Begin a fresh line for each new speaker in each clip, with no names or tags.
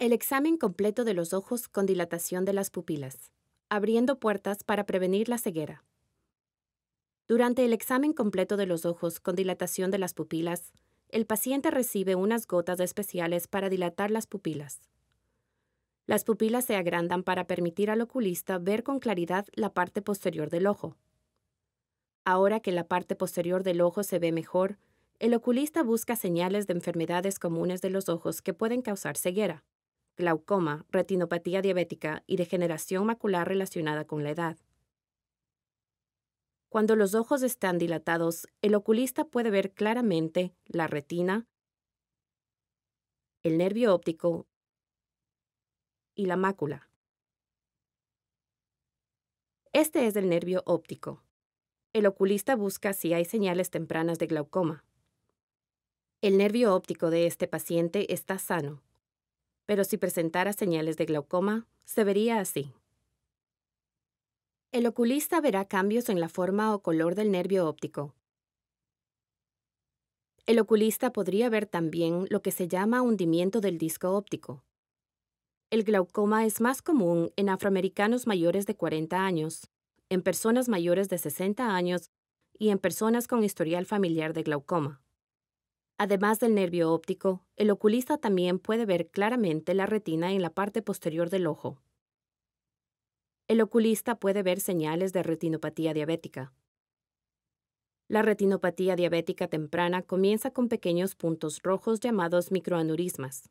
El examen completo de los ojos con dilatación de las pupilas, abriendo puertas para prevenir la ceguera. Durante el examen completo de los ojos con dilatación de las pupilas, el paciente recibe unas gotas especiales para dilatar las pupilas. Las pupilas se agrandan para permitir al oculista ver con claridad la parte posterior del ojo. Ahora que la parte posterior del ojo se ve mejor, el oculista busca señales de enfermedades comunes de los ojos que pueden causar ceguera glaucoma, retinopatía diabética y degeneración macular relacionada con la edad. Cuando los ojos están dilatados, el oculista puede ver claramente la retina, el nervio óptico y la mácula. Este es el nervio óptico. El oculista busca si hay señales tempranas de glaucoma. El nervio óptico de este paciente está sano, pero si presentara señales de glaucoma, se vería así. El oculista verá cambios en la forma o color del nervio óptico. El oculista podría ver también lo que se llama hundimiento del disco óptico. El glaucoma es más común en afroamericanos mayores de 40 años, en personas mayores de 60 años y en personas con historial familiar de glaucoma. Además del nervio óptico, el oculista también puede ver claramente la retina en la parte posterior del ojo. El oculista puede ver señales de retinopatía diabética. La retinopatía diabética temprana comienza con pequeños puntos rojos llamados microanurismas.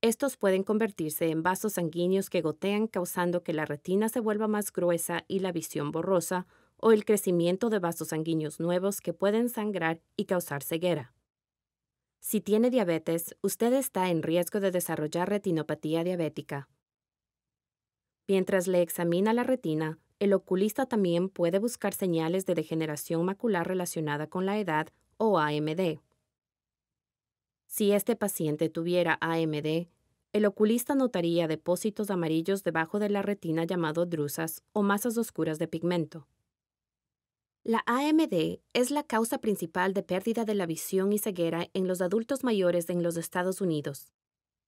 Estos pueden convertirse en vasos sanguíneos que gotean causando que la retina se vuelva más gruesa y la visión borrosa, o el crecimiento de vasos sanguíneos nuevos que pueden sangrar y causar ceguera. Si tiene diabetes, usted está en riesgo de desarrollar retinopatía diabética. Mientras le examina la retina, el oculista también puede buscar señales de degeneración macular relacionada con la edad o AMD. Si este paciente tuviera AMD, el oculista notaría depósitos amarillos debajo de la retina llamado drusas o masas oscuras de pigmento. La AMD es la causa principal de pérdida de la visión y ceguera en los adultos mayores en los Estados Unidos.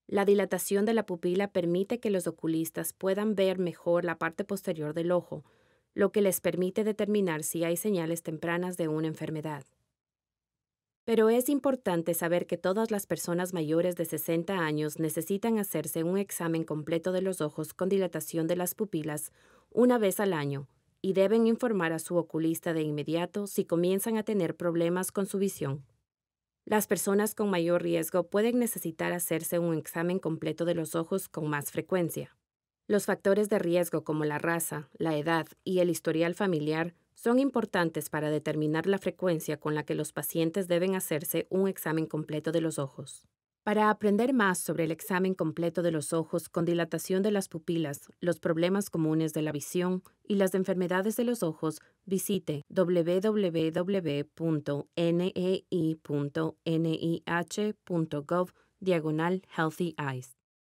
La dilatación de la pupila permite que los oculistas puedan ver mejor la parte posterior del ojo, lo que les permite determinar si hay señales tempranas de una enfermedad. Pero es importante saber que todas las personas mayores de 60 años necesitan hacerse un examen completo de los ojos con dilatación de las pupilas una vez al año, y deben informar a su oculista de inmediato si comienzan a tener problemas con su visión. Las personas con mayor riesgo pueden necesitar hacerse un examen completo de los ojos con más frecuencia. Los factores de riesgo como la raza, la edad y el historial familiar son importantes para determinar la frecuencia con la que los pacientes deben hacerse un examen completo de los ojos. Para aprender más sobre el examen completo de los ojos con dilatación de las pupilas, los problemas comunes de la visión y las enfermedades de los ojos, visite www.nei.nih.gov diagonal Healthy Eyes.